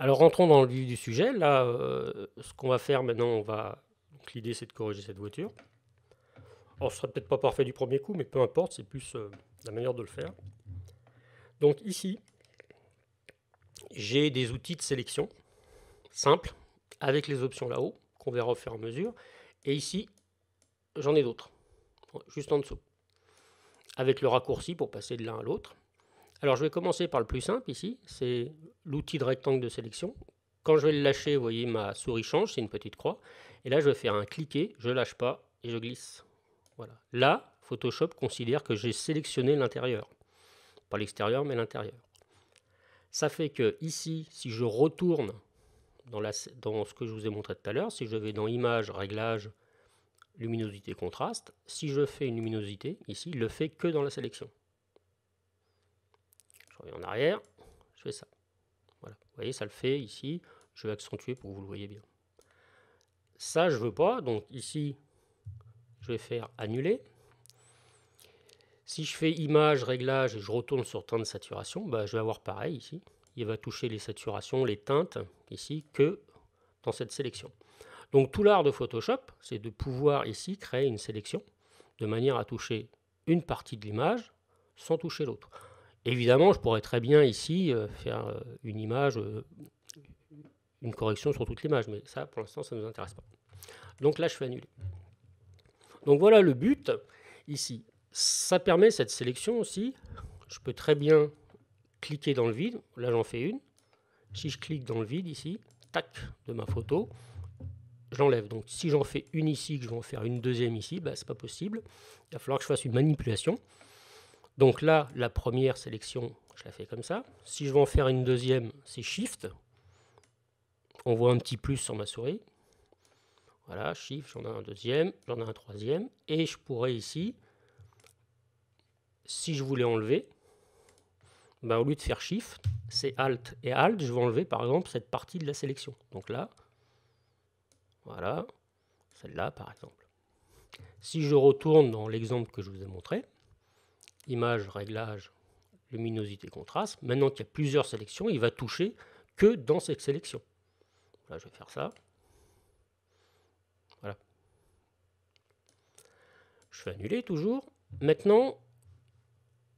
Alors rentrons dans le vif du sujet. Là, euh, ce qu'on va faire maintenant, on va. l'idée, c'est de corriger cette voiture. Alors, ce sera peut-être pas parfait du premier coup, mais peu importe, c'est plus euh, la manière de le faire. Donc ici, j'ai des outils de sélection simples avec les options là-haut qu'on verra au fur et à mesure. Et ici, j'en ai d'autres, juste en dessous, avec le raccourci pour passer de l'un à l'autre. Alors je vais commencer par le plus simple ici, c'est l'outil de rectangle de sélection. Quand je vais le lâcher, vous voyez ma souris change, c'est une petite croix. Et là je vais faire un cliquer, je lâche pas et je glisse. Voilà. Là, Photoshop considère que j'ai sélectionné l'intérieur. Pas l'extérieur, mais l'intérieur. Ça fait que ici, si je retourne dans, ce que je vous ai montré tout à l'heure, si je vais dans Image, Réglages, Luminosité, Contraste, si je fais une luminosité, ici, il le fait que dans la sélection en arrière, je fais ça. Voilà. Vous voyez, ça le fait ici. Je vais accentuer pour que vous le voyez bien. Ça, je veux pas. Donc ici, je vais faire annuler. Si je fais image, réglage et je retourne sur teinte saturation, bah, je vais avoir pareil ici. Il va toucher les saturations, les teintes ici que dans cette sélection. Donc tout l'art de Photoshop, c'est de pouvoir ici créer une sélection de manière à toucher une partie de l'image sans toucher l'autre. Évidemment, je pourrais très bien ici euh, faire euh, une image, euh, une correction sur toute l'image, mais ça, pour l'instant, ça ne nous intéresse pas. Donc là, je fais annuler. Donc voilà le but ici. Ça permet cette sélection aussi. Je peux très bien cliquer dans le vide. Là, j'en fais une. Si je clique dans le vide ici, tac, de ma photo, j'enlève. Donc si j'en fais une ici, que je vais en faire une deuxième ici, bah, ce n'est pas possible. Il va falloir que je fasse une manipulation. Donc là, la première sélection, je la fais comme ça. Si je vais en faire une deuxième, c'est Shift. On voit un petit plus sur ma souris. Voilà, Shift, j'en ai un deuxième, j'en ai un troisième. Et je pourrais ici, si je voulais enlever, ben, au lieu de faire Shift, c'est Alt et Alt, je vais enlever par exemple cette partie de la sélection. Donc là, voilà, celle-là par exemple. Si je retourne dans l'exemple que je vous ai montré, image, réglage, luminosité, contraste. Maintenant qu'il y a plusieurs sélections, il va toucher que dans cette sélection. Là, je vais faire ça. Voilà. Je fais annuler toujours. Maintenant,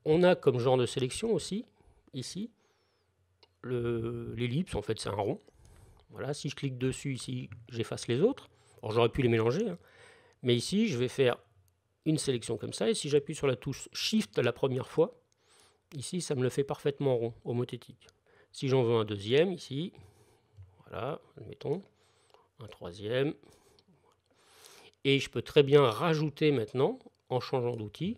on a comme genre de sélection aussi, ici, l'ellipse, en fait c'est un rond. Voilà, si je clique dessus ici, j'efface les autres. j'aurais pu les mélanger, hein. mais ici je vais faire une sélection comme ça. Et si j'appuie sur la touche Shift la première fois, ici, ça me le fait parfaitement rond, homothétique. Si j'en veux un deuxième, ici, voilà, admettons, un troisième. Et je peux très bien rajouter maintenant, en changeant d'outil,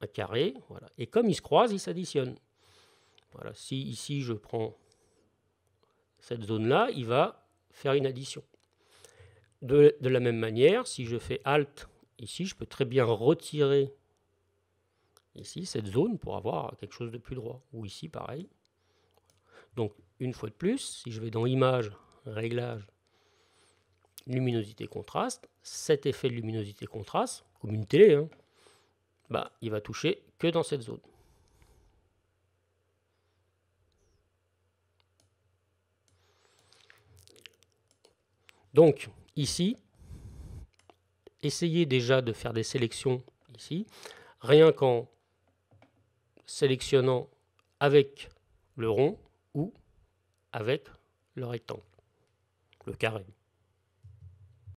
un carré. Voilà. Et comme ils se croisent, ils s'additionnent. Voilà. Si ici je prends cette zone-là, il va faire une addition. De, de, la même manière, si je fais Alt Ici, je peux très bien retirer ici cette zone pour avoir quelque chose de plus droit. Ou ici, pareil. Donc, une fois de plus, si je vais dans Image, Réglage, Luminosité-Contraste, cet effet de luminosité-contraste, comme une télé, hein, bah, il va toucher que dans cette zone. Donc, ici, Essayez déjà de faire des sélections ici, rien qu'en sélectionnant avec le rond ou avec le rectangle, le carré.